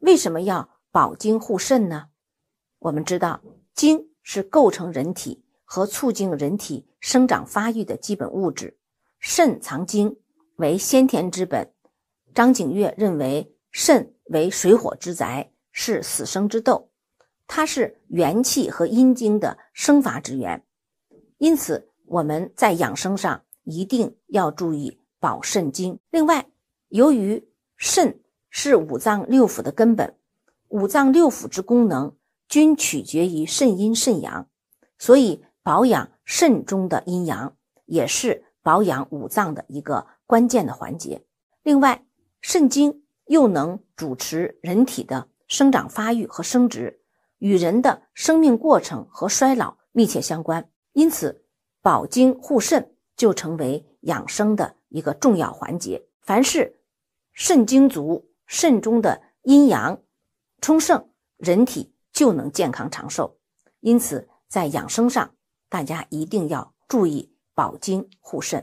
为什么要保精护肾呢？我们知道，精是构成人体和促进人体生长发育的基本物质，肾藏精为先天之本。张景岳认为，肾为水火之宅，是死生之斗，它是元气和阴精的生发之源。因此，我们在养生上一定要注意保肾精。另外，由于肾，是五脏六腑的根本，五脏六腑之功能均取决于肾阴肾阳，所以保养肾中的阴阳也是保养五脏的一个关键的环节。另外，肾精又能主持人体的生长发育和生殖，与人的生命过程和衰老密切相关，因此保精护肾就成为养生的一个重要环节。凡是肾精足。肾中的阴阳充盛，人体就能健康长寿。因此，在养生上，大家一定要注意保精护肾。